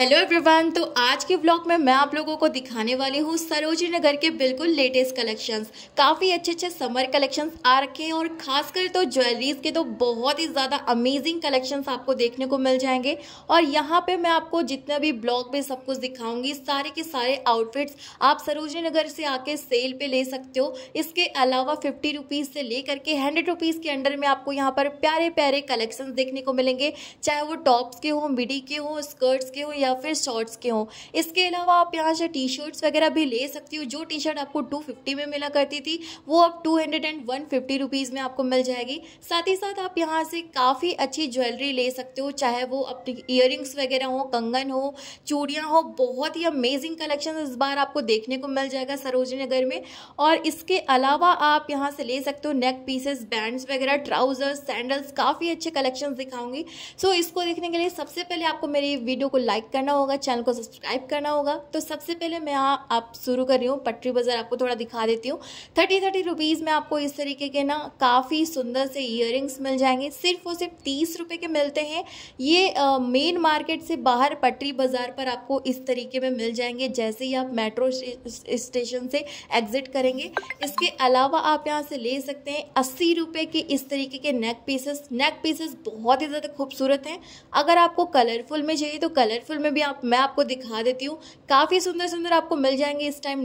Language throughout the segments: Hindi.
हेलो एवरीवन तो आज के ब्लॉग में मैं आप लोगों को दिखाने वाली हूँ सरोजी नगर के बिल्कुल लेटेस्ट कलेक्शंस काफ़ी अच्छे अच्छे समर कलेक्शंस आ रखे हैं और खासकर तो ज्वेलरीज के तो बहुत ही ज़्यादा अमेजिंग कलेक्शंस आपको देखने को मिल जाएंगे और यहाँ पे मैं आपको जितने भी ब्लॉग में सब कुछ दिखाऊंगी सारे के सारे आउटफिट्स आप सरोजी नगर से आके सेल पर ले सकते हो इसके अलावा फिफ्टी रुपीज़ से लेकर के हंड्रेड रुपीज़ के अंडर में आपको यहाँ पर प्यारे प्यारे कलेक्शन देखने को मिलेंगे चाहे वो टॉप्स के हों मिडी के हों स्कर्ट्स के हों या या फिर शॉर्ट्स के हों इसके अलावा आप यहाँ से टी शर्ट्स वगैरह भी ले सकती हो जो टी शर्ट आपको टू फिफ्टी में मिला करती थी वो अब two hundred and one fifty rupees में आपको मिल जाएगी साथ ही साथ आप यहाँ से काफ़ी अच्छी ज्वेलरी ले सकते हो चाहे वो अपनी इयर वगैरह हो कंगन हो चूड़ियाँ हो बहुत ही अमेजिंग कलेक्शन इस बार आपको देखने को मिल जाएगा सरोजी नगर में और इसके अलावा आप यहाँ से ले सकते हो नेक पीसेस बैंड्स वगैरह ट्राउजर्स सैंडल्स काफ़ी अच्छे कलेक्शन दिखाऊंगी सो so, इसको देखने के लिए सबसे पहले आपको मेरी वीडियो को लाइक करना करना होगा चैनल को सब्सक्राइब करना होगा तो सबसे पहले मैं आ, आप शुरू कर रही हूँ पटरी बाज़ार आपको थोड़ा दिखा देती हूँ थर्टी थर्टी रुपीज़ में आपको इस तरीके के ना काफ़ी सुंदर से इयर मिल जाएंगे सिर्फ और सिर्फ तीस रुपये के मिलते हैं ये मेन मार्केट से बाहर पटरी बाज़ार पर आपको इस तरीके में मिल जाएंगे जैसे ही आप मेट्रो स्टेशन से एग्ज़िट करेंगे इसके अलावा आप यहाँ से ले सकते हैं अस्सी रुपये के इस तरीके के नेक पीसेस नेक पीसेस बहुत ही ज़्यादा खूबसूरत हैं अगर आपको कलरफुल में चाहिए तो कलरफुल में भी आप मैं आपको दिखा देती हूँ काफ़ी सुंदर सुंदर आपको मिल जाएंगे इस टाइम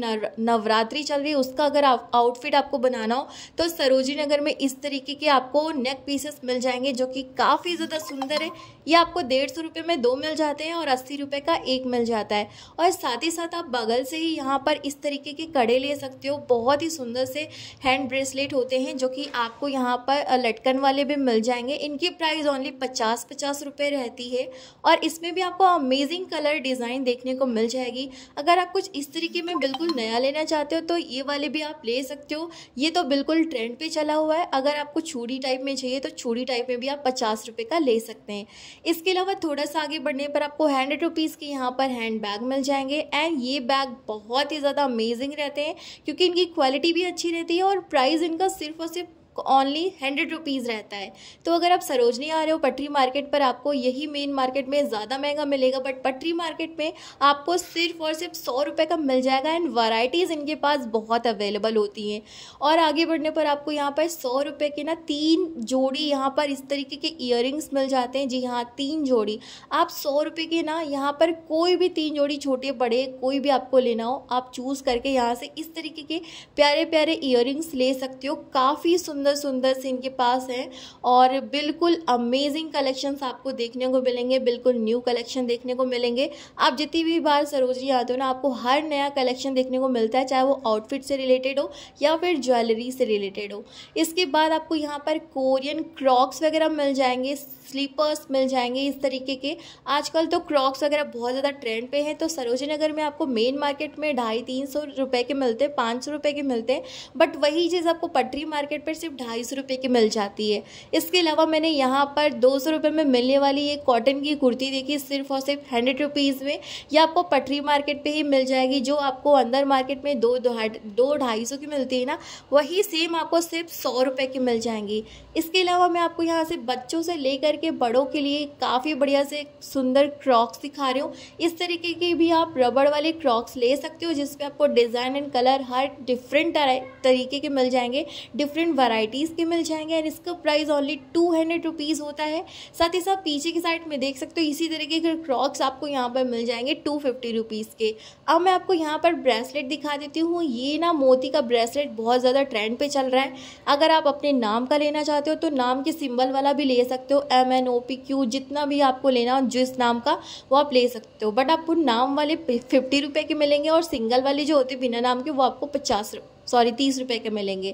नवरात्रि चल रही है उसका अगर आप आउटफिट आपको बनाना हो तो सरोजी नगर में इस तरीके के आपको नेक पीसेस मिल जाएंगे जो कि काफ़ी ज़्यादा सुंदर है ये आपको डेढ़ सौ रुपये में दो मिल जाते हैं और अस्सी रुपये का एक मिल जाता है और साथ ही साथ आप बगल से ही यहाँ पर इस तरीके के कड़े ले सकते हो बहुत ही सुंदर से हैंड ब्रेसलेट होते हैं जो कि आपको यहाँ पर लटकन वाले भी मिल जाएंगे इनकी प्राइस ओनली पचास पचास रुपये रहती है और इसमें भी आपको अमेजिंग अमेजिंग कलर डिज़ाइन देखने को मिल जाएगी अगर आप कुछ इस तरीके में बिल्कुल नया लेना चाहते हो तो ये वाले भी आप ले सकते हो ये तो बिल्कुल ट्रेंड पे चला हुआ है अगर आपको छूड़ी टाइप में चाहिए तो छूड़ी टाइप में भी आप पचास रुपये का ले सकते हैं इसके अलावा थोड़ा सा आगे बढ़ने पर आपको हंड्रेड रुपीज़ के यहाँ पर हैंड बैग मिल जाएंगे एंड ये बैग बहुत ही ज़्यादा अमेजिंग रहते हैं क्योंकि इनकी क्वालिटी भी अच्छी रहती है और प्राइस इनका सिर्फ और सिर्फ ओनली हंड्रेड रुपीज़ रहता है तो अगर आप सरोजनी आ रहे हो पटरी मार्केट पर आपको यही मेन मार्केट में ज़्यादा महंगा मिलेगा बट पटरी मार्केट में आपको सिर्फ और सिर्फ सौ रुपये का मिल जाएगा एंड वराइटीज़ इनके पास बहुत अवेलेबल होती हैं और आगे बढ़ने पर आपको यहाँ पर सौ रुपये के ना तीन जोड़ी यहाँ पर इस तरीके के ईयर मिल जाते हैं जी हाँ तीन जोड़ी आप सौ रुपये के ना यहाँ पर कोई भी तीन जोड़ी छोटे बड़े कोई भी आपको लेना हो आप चूज़ करके यहाँ से इस तरीके के प्यारे प्यारे ईयर ले सकते हो काफ़ी सुंदर सुंदर सुंदर से इनके पास हैं और बिल्कुल अमेजिंग कलेक्शंस आपको देखने को मिलेंगे बिल्कुल न्यू कलेक्शन देखने को मिलेंगे आप जितनी भी बार सरोजनी आते हो ना आपको हर नया कलेक्शन देखने को मिलता है चाहे वो आउटफिट से रिलेटेड हो या फिर ज्वेलरी से रिलेटेड हो इसके बाद आपको यहाँ पर कोरियन क्रॉक्स वगैरह मिल जाएंगे स्लीपर्स मिल जाएंगे इस तरीके के आजकल तो क्रॉक्स वगैरह बहुत ज़्यादा ट्रेंड पे हैं तो सरोजी नगर में आपको मेन मार्केट में ढाई तीन सौ रुपये के मिलते हैं पाँच सौ रुपये के मिलते हैं बट वही चीज़ आपको पटरी मार्केट पर सिर्फ ढाई सौ रुपये की मिल जाती है इसके अलावा मैंने यहाँ पर दो सौ रुपये में मिलने वाली एक कॉटन की कुर्ती देखी सिर्फ और सिर्फ हंड्रेड रुपीज़ में यह आपको पटरी मार्केट पर ही मिल जाएगी जो आपको अंदर मार्केट में दो दो ढाई सौ की मिलती है ना वही सेम आपको सिर्फ सौ रुपये की मिल जाएंगी इसके अलावा मैं आपको यहाँ से बच्चों से लेकर के बड़ों के लिए काफ़ी बढ़िया से सुंदर क्रॉक्स दिखा रही हूँ इस तरीके के भी आप रबड़ वाले क्रॉक्स ले सकते हो जिसमें आपको डिज़ाइन एंड कलर हर डिफरेंट तरीके के मिल जाएंगे डिफरेंट वराइटीज के मिल जाएंगे एंड इसका price only two hundred rupees होता है साथ ही साथ पीछे की साइड में देख सकते हो इसी तरीके के क्रॉक्स आपको यहाँ पर मिल जाएंगे टू फिफ्टी रुपीज़ के अब मैं आपको यहाँ पर ब्रेसलेट दिखा देती हूँ ये ना मोती का ब्रेसलेट बहुत ज़्यादा ट्रेंड पर चल रहा है अगर आप अपने नाम का लेना चाहते हो तो नाम के सिंबल वाला भी ले सकते हो M seven O P Q जितना भी आपको लेना हो जिस नाम का वो आप ले सकते हो बट आपको नाम वाले फिफ्टी रुपये के मिलेंगे और सिंगल वाले जो होते बिना नाम के वो आपको पचास रुपये सॉरी तीस रुपये के मिलेंगे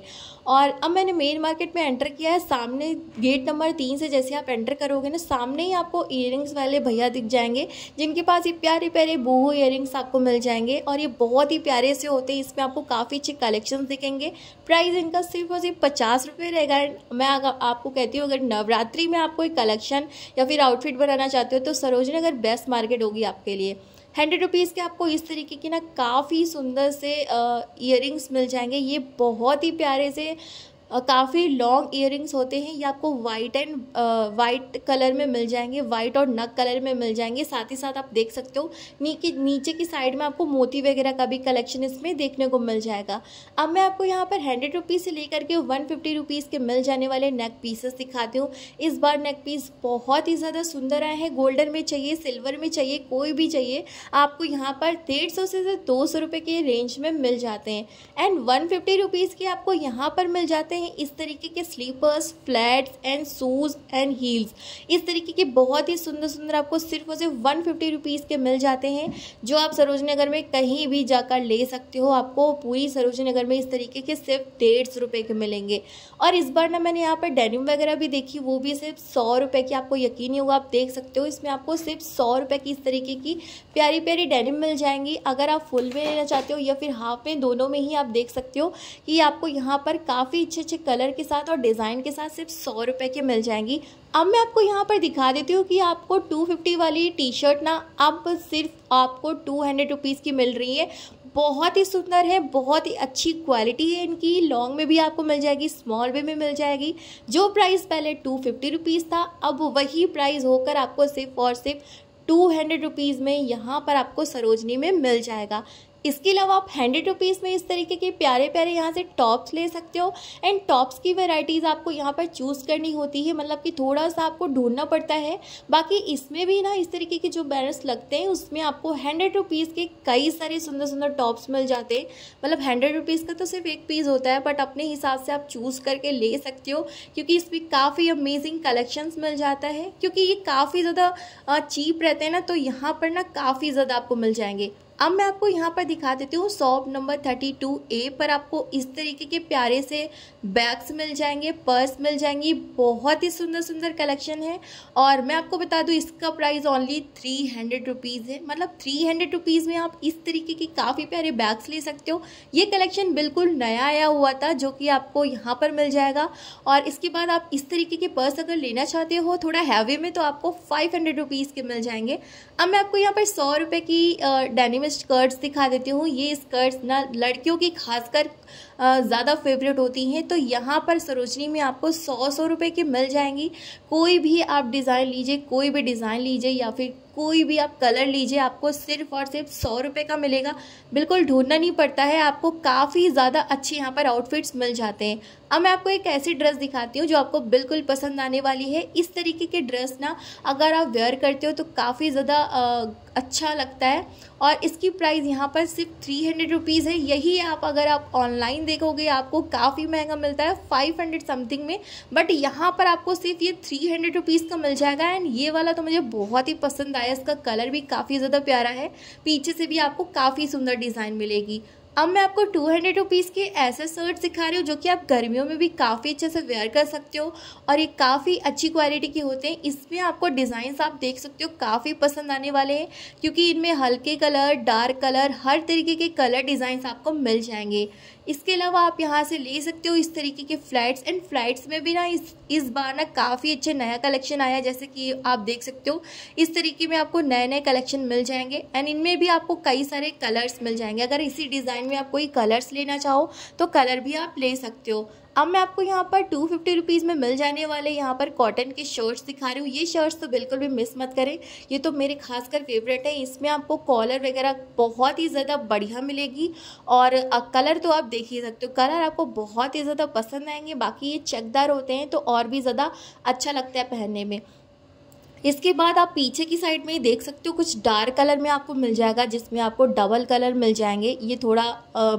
और अब मैंने मेन मार्केट में एंटर किया है सामने गेट नंबर तीन से जैसे आप एंटर करोगे ना सामने ही आपको ईयरिंग्स वाले भैया दिख जाएंगे जिनके पास ये प्यारे प्यारे बोहो ईयरिंग्स आपको मिल जाएंगे और ये बहुत ही प्यारे से होते हैं इसमें आपको काफ़ी अच्छे कलेक्शन दिखेंगे प्राइस इनका सिर्फ और सिर्फ पचास रुपये रहेगा मैं अगर आपको कहती हूँ अगर नवरात्रि में आप कोई कलेक्शन या फिर आउटफिट बनाना चाहते हो तो सरोजनी बेस्ट मार्केट होगी आपके लिए हंड्रेड रुपीज़ के आपको इस तरीके की ना काफ़ी सुंदर से इयर मिल जाएंगे ये बहुत ही प्यारे से काफ़ी लॉन्ग ईयर होते हैं ये आपको वाइट एंड वाइट कलर में मिल जाएंगे वाइट और नक कलर में मिल जाएंगे साथ ही साथ आप देख सकते हो नीचे नीचे की साइड में आपको मोती वगैरह का भी कलेक्शन इसमें देखने को मिल जाएगा अब मैं आपको यहाँ पर हंड्रेड रुपीज़ से लेकर के वन फिफ्टी रुपीज़ के मिल जाने वाले नेक पीसेस दिखाती हूँ इस बार नेक पीस बहुत ही ज़्यादा सुंदर आए हैं गोल्डन में चाहिए सिल्वर में चाहिए कोई भी चाहिए आपको यहाँ पर डेढ़ सौ से दो सौ रुपये के रेंज में मिल जाते हैं एंड वन फिफ्टी रुपीज़ के आपको यहाँ पर मिल जाते हैं हैं इस तरीके के slippers flats and shoes and heels इस तरीके के बहुत ही सुंदर सुंदर आपको सिर्फ और सिर्फ वन फिफ्टी रुपीज़ के मिल जाते हैं जो आप सरोजनी नगर में कहीं भी जाकर ले सकते हो आपको पूरी सरोजनी नगर में इस तरीके के सिर्फ डेढ़ सौ के मिलेंगे और इस बार ना मैंने यहाँ पर डेनिम वगैरह भी देखी वो भी सिर्फ सौ रुपये की आपको यकीन होगा आप देख सकते हो इसमें आपको सिर्फ सौ रुपये की इस तरीके की प्यारी प्यारी डेनिम मिल जाएंगी अगर आप फुल में लेना चाहते हो या फिर हाफ में दोनों में ही आप देख सकते हो कि आपको यहाँ पर काफ़ी अच्छे अच्छे कलर के साथ और डिज़ाइन के साथ सिर्फ सौ रुपये के मिल जाएंगी अब मैं आपको यहाँ पर दिखा देती हूँ कि आपको 250 वाली टी शर्ट ना अब सिर्फ आपको 200 हंड्रेड रुपीज़ की मिल रही है बहुत ही सुंदर है बहुत ही अच्छी क्वालिटी है इनकी लॉन्ग में भी आपको मिल जाएगी स्मॉल वे में मिल जाएगी जो प्राइस पहले टू फिफ्टी रुपीज़ था अब वही प्राइस होकर आपको सिर्फ और सिर्फ टू हंड्रेड रुपीज़ में यहाँ पर आपको सरोजनी में मिल जाएगा इसके अलावा आप हंड्रेड रुपीज़ में इस तरीके के प्यारे प्यारे यहाँ से टॉप्स ले सकते हो एंड टॉप्स की वेराइटीज़ आपको यहाँ पर चूज़ करनी होती है मतलब कि थोड़ा सा आपको ढूंढना पड़ता है बाकी इसमें भी ना इस तरीके के जो बैनर्स लगते हैं उसमें आपको हंड्रेड रुपीज़ के कई सारे सुंदर सुंदर टॉप्स मिल जाते हैं मतलब हंड्रेड रुपीज़ का तो सिर्फ एक पीस होता है बट अपने हिसाब से आप चूज़ करके ले सकते हो क्योंकि इसमें काफ़ी अमेजिंग कलेक्शंस मिल जाता है क्योंकि ये काफ़ी ज़्यादा चीप रहते हैं ना तो यहाँ पर ना काफ़ी ज़्यादा आपको मिल जाएंगे अब मैं आपको यहाँ पर दिखा देती हूँ shop number thirty two A पर आपको इस तरीके के प्यारे से बैग्स मिल जाएंगे पर्स मिल जाएंगी बहुत ही सुंदर सुंदर कलेक्शन है और मैं आपको बता दूँ इसका price only three hundred rupees है मतलब थ्री हंड्रेड रुपीज़ में आप इस तरीके के काफ़ी प्यारे बैग्स ले सकते हो ये कलेक्शन बिल्कुल नया आया हुआ था जो कि आपको यहाँ पर मिल जाएगा और इसके बाद आप इस तरीके के पर्स अगर लेना चाहते हो थोड़ा हैवी में तो आपको फाइव हंड्रेड रुपीज़ के मिल जाएंगे अब मैं आपको यहाँ पर सौ रुपये की डेनिम स्कर्ट्स दिखा देती हूँ ये स्कर्ट्स ना लड़कियों की खासकर ज़्यादा फेवरेट होती हैं तो यहाँ पर सरोजनी में आपको सौ सौ रुपये की मिल जाएंगी कोई भी आप डिज़ाइन लीजिए कोई भी डिज़ाइन लीजिए या फिर कोई भी आप कलर लीजिए आपको सिर्फ और सिर्फ सौ रुपये का मिलेगा बिल्कुल ढूंढना नहीं पड़ता है आपको काफ़ी ज़्यादा अच्छे यहाँ पर आउटफिट्स मिल जाते हैं अब मैं आपको एक ऐसी ड्रेस दिखाती हूँ जो आपको बिल्कुल पसंद आने वाली है इस तरीके की ड्रेस ना अगर आप वेयर करते हो तो काफ़ी ज़्यादा अच्छा लगता है और इसकी प्राइस यहाँ पर सिर्फ थ्री हंड्रेड रुपीज़ है यही आप अगर आप ऑनलाइन देखोगे आपको काफ़ी महंगा मिलता है फाइव हंड्रेड समथिंग में बट यहाँ पर आपको सिर्फ ये थ्री हंड्रेड रुपीज़ का मिल जाएगा एंड ये वाला तो मुझे बहुत ही पसंद आया इसका कलर भी काफ़ी ज़्यादा प्यारा है पीछे से भी आपको काफ़ी सुंदर डिज़ाइन मिलेगी अब मैं आपको टू हंड्रेड रुपीज़ के ऐसे शर्ट सिखा रही हूँ जो कि आप गर्मियों में भी काफ़ी अच्छे से वेयर कर सकते हो और ये काफ़ी अच्छी क्वालिटी के होते हैं इसमें आपको डिज़ाइंस आप देख सकते हो काफ़ी पसंद आने वाले हैं क्योंकि इनमें हल्के कलर डार्क कलर हर तरीके के कलर डिज़ाइंस आपको मिल जाएंगे इसके अलावा आप यहाँ से ले सकते हो इस तरीके के फ्लैट्स एंड फ्लैट्स में भी ना इस इस बार ना काफ़ी अच्छा नया कलेक्शन आया जैसे कि आप देख सकते हो इस तरीके में आपको नए नए कलेक्शन मिल जाएंगे एंड इनमें भी आपको कई सारे कलर्स मिल जाएंगे अगर इसी डिज़ाइन में आप कोई कलर्स लेना चाहो तो कलर भी आप ले सकते हो अब मैं आपको यहाँ पर टू फिफ्टी रुपीज़ में मिल जाने वाले यहाँ पर कॉटन के शर्ट्स दिखा रही हूँ ये शर्ट्स तो बिल्कुल भी मिस मत करें ये तो मेरे खासकर फेवरेट है इसमें आपको कॉलर वगैरह बहुत ही ज़्यादा बढ़िया मिलेगी और कलर तो आप देख ही सकते हो कलर आपको बहुत ही ज़्यादा पसंद आएंगे बाकी ये चेकदार होते हैं तो और भी ज़्यादा अच्छा लगता है पहनने में इसके बाद आप पीछे की साइड में ही देख सकते हो कुछ डार्क कलर में आपको मिल जाएगा जिसमें आपको डबल कलर मिल जाएंगे ये थोड़ा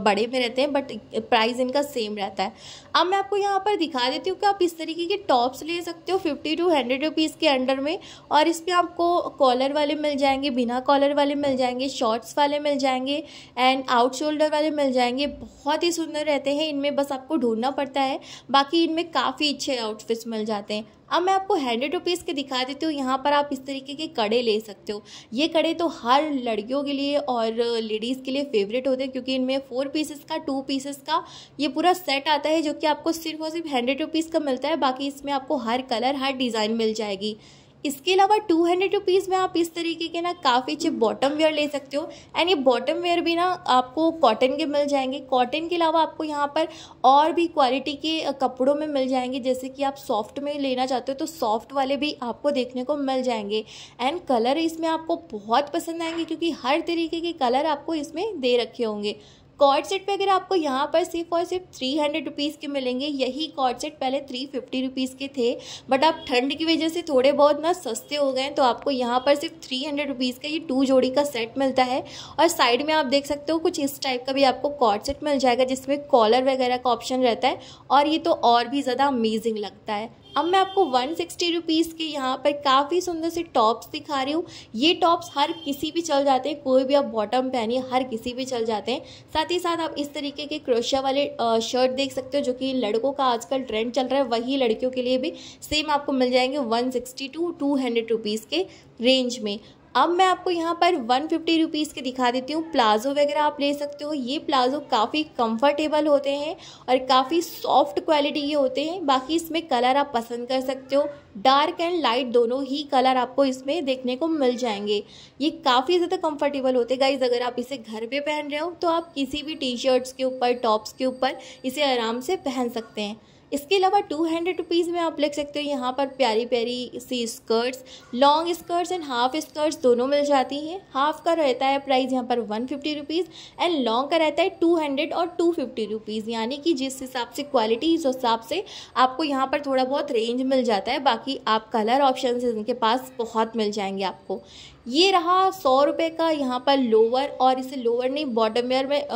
बड़े में रहते हैं बट प्राइस इनका सेम रहता है अब मैं आपको यहाँ पर दिखा देती हूँ कि आप इस तरीके के टॉप्स ले सकते हो फिफ्टी टू हंड्रेड रुपीज़ के अंडर में और इसमें आपको कॉलर वाले मिल जाएंगे बिना कॉलर वाले मिल जाएंगे शॉर्ट्स वाले मिल जाएंगे एंड आउट शोल्डर वाले मिल जाएंगे बहुत ही सुंदर रहते हैं इनमें बस आपको ढूंढना पड़ता है बाकी इनमें काफ़ी अच्छे आउटफिट्स मिल जाते हैं अब मैं आपको हंड्रेड रुपीज़ के दिखा देती हूँ यहाँ पर आप इस तरीके के कड़े ले सकते हो ये कड़े तो हर लड़कियों के लिए और लेडीज़ के लिए फेवरेट होते हैं क्योंकि इनमें फोर पीसेस का टू पीसेस का ये पूरा सेट आता है जो कि आपको सिर्फ और सिर्फ हंड्रेड रुपीज़ का मिलता है बाकी इसमें आपको हर कलर हर डिज़ाइन मिल जाएगी इसके अलावा टू हंड्रेड रुपीज़ में आप इस तरीके के ना काफ़ी अच्छे बॉटम वेयर ले सकते हो एंड ये बॉटम वेयर भी ना आपको कॉटन के मिल जाएंगे कॉटन के अलावा आपको यहाँ पर और भी क्वालिटी के कपड़ों में मिल जाएंगे जैसे कि आप सॉफ्ट में लेना चाहते हो तो सॉफ्ट वाले भी आपको देखने को मिल जाएंगे एंड कलर इसमें आपको बहुत पसंद आएंगे क्योंकि हर तरीके के कलर आपको इसमें दे रखे होंगे कॉर्ड सेट पे अगर आपको यहाँ पर सिर्फ और सिर्फ थ्री हंड्रेड रुपीज़ के मिलेंगे यही कॉर्ड सेट पहले थ्री फिफ्टी रुपीज़ के थे बट आप ठंड की वजह से थोड़े बहुत ना सस्ते हो गए तो आपको यहाँ पर सिर्फ थ्री हंड्रेड रुपीज़ का ये टू जोड़ी का सेट मिलता है और साइड में आप देख सकते हो कुछ इस टाइप का भी आपको कॉर्ड सेट मिल जाएगा जिसमें कॉलर वगैरह का ऑप्शन रहता है और ये तो और भी ज़्यादा अमेजिंग लगता है अब मैं आपको वन सिक्सटी रुपीज़ के यहाँ पर काफ़ी सुंदर से टॉप्स दिखा रही हूँ ये टॉप्स हर किसी भी चल जाते हैं कोई भी आप बॉटम पहनिए हर किसी भी चल जाते हैं साथ ही साथ आप इस तरीके के क्रोशिया वाले शर्ट देख सकते हो जो कि लड़कों का आजकल ट्रेंड चल रहा है वही लड़कियों के लिए भी सेम आपको मिल जाएंगे one sixty to two hundred rupees के रेंज में अब मैं आपको यहाँ पर वन फिफ्टी रुपीज़ के दिखा देती हूँ प्लाज़ो वगैरह आप ले सकते हो ये प्लाज़ो काफ़ी कंफर्टेबल होते हैं और काफ़ी सॉफ्ट क्वालिटी के होते हैं बाकी इसमें कलर आप पसंद कर सकते हो डार्क एंड लाइट दोनों ही कलर आपको इसमें देखने को मिल जाएंगे ये काफ़ी ज़्यादा कंफर्टेबल होते गाइज अगर आप इसे घर पे पहन रहे हो तो आप किसी भी टी शर्ट्स के ऊपर टॉप्स के ऊपर इसे आराम से पहन सकते हैं इसके अलावा टू हंड्रेड रुपीज़ में आप लिख सकते हो यहाँ पर प्यारी प्यारी सी skirts long skirts and half skirts दोनों मिल जाती हैं हाफ का रहता है प्राइस यहाँ पर one fifty rupees and long का रहता है टू हंड्रेड और टू फिफ्टी रुपीज़ यानी कि जिस हिसाब से क्वालिटी उस हिसाब से आपको यहाँ पर थोड़ा बहुत रेंज मिल जाता है बाकी आप कलर ऑप्शन इनके पास बहुत मिल जाएंगे आपको ये रहा सौ रुपये का यहाँ पर लोअर और इसे लोअर नहीं बॉटम वेयर में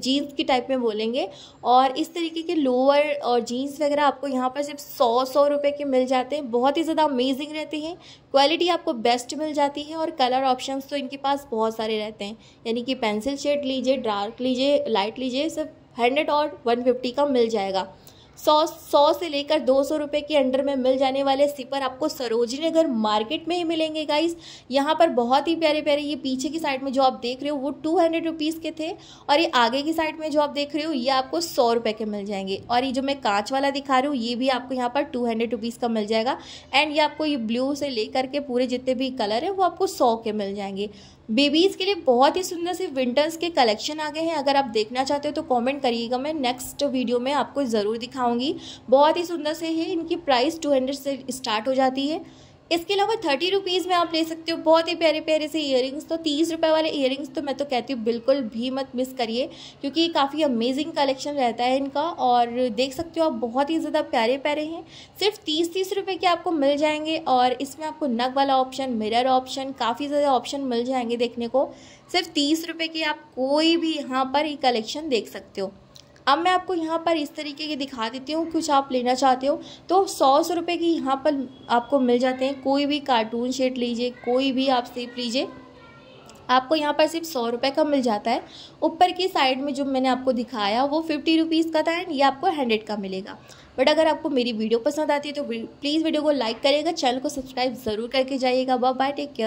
जीन्स की टाइप में बोलेंगे और इस तरीके के लोअर और जीन्स वगैरह आपको यहाँ पर सिर्फ सौ सौ रुपये के मिल जाते हैं बहुत ही ज़्यादा अमेजिंग रहते हैं क्वालिटी आपको बेस्ट मिल जाती है और कलर ऑप्शंस तो इनके पास बहुत सारे रहते हैं यानी कि पेंसिल शेड लीजिए डार्क लीजिए लाइट लीजिए सिर्फ हंड्रेड और वन फिफ्टी का मिल जाएगा सौ सौ से लेकर दो सौ रुपये के अंडर में मिल जाने वाले सिपर आपको सरोजी नगर मार्केट में ही मिलेंगे गाइस यहाँ पर बहुत ही प्यारे प्यारे ये पीछे की साइड में जो आप देख रहे हो वो टू हंड्रेड रुपीज़ के थे और ये आगे की साइड में जो आप देख रहे हो ये आपको सौ रुपये के मिल जाएंगे और ये जो मैं कांच वाला दिखा रही हूँ ये भी आपको यहाँ पर टू हंड्रेड रुपीज़ का मिल जाएगा एंड ये आपको ये ब्लू से लेकर के पूरे जितने भी कलर है वो आपको सौ के मिल जाएंगे बेबीज़ के लिए बहुत ही सुंदर से विंटर्स के कलेक्शन आ गए हैं अगर आप देखना चाहते हो तो कमेंट करिएगा मैं नेक्स्ट वीडियो में आपको ज़रूर दिखाऊंगी बहुत ही सुंदर से है इनकी प्राइस 200 से स्टार्ट हो जाती है इसके अलावा थर्टी रुपीज़ में आप ले सकते हो बहुत ही प्यारे प्यारे से इयर तो तीस रुपये वाले इयर तो मैं तो कहती हूँ बिल्कुल भी मत मिस करिए क्योंकि काफ़ी अमेजिंग कलेक्शन रहता है इनका और देख सकते हो आप बहुत ही ज़्यादा प्यारे प्यारे हैं सिर्फ तीस तीस रुपये के आपको मिल जाएंगे और इसमें आपको नग वाला ऑप्शन मिरर ऑप्शन काफ़ी ज़्यादा ऑप्शन मिल जाएंगे देखने को सिर्फ तीस रुपये के आप कोई भी यहाँ पर ही कलेक्शन देख सकते हो अब मैं आपको यहाँ पर इस तरीके के दिखा देती हूँ कुछ आप लेना चाहते हो तो सौ सौ रुपये की यहाँ पर आपको मिल जाते हैं कोई भी कार्टून शेट लीजिए कोई भी आप सेप लीजिए आपको यहाँ पर सिर्फ सौ रुपये का मिल जाता है ऊपर की साइड में जो मैंने आपको दिखाया वो फिफ्टी रुपीज़ का था एंड ये आपको हंड्रेड का मिलेगा बट अगर आपको मेरी वीडियो पसंद आती है तो प्लीज़ वीडियो को लाइक करिएगा चैनल को सब्सक्राइब ज़रूर करके जाइएगा बाय बाय टेक केयर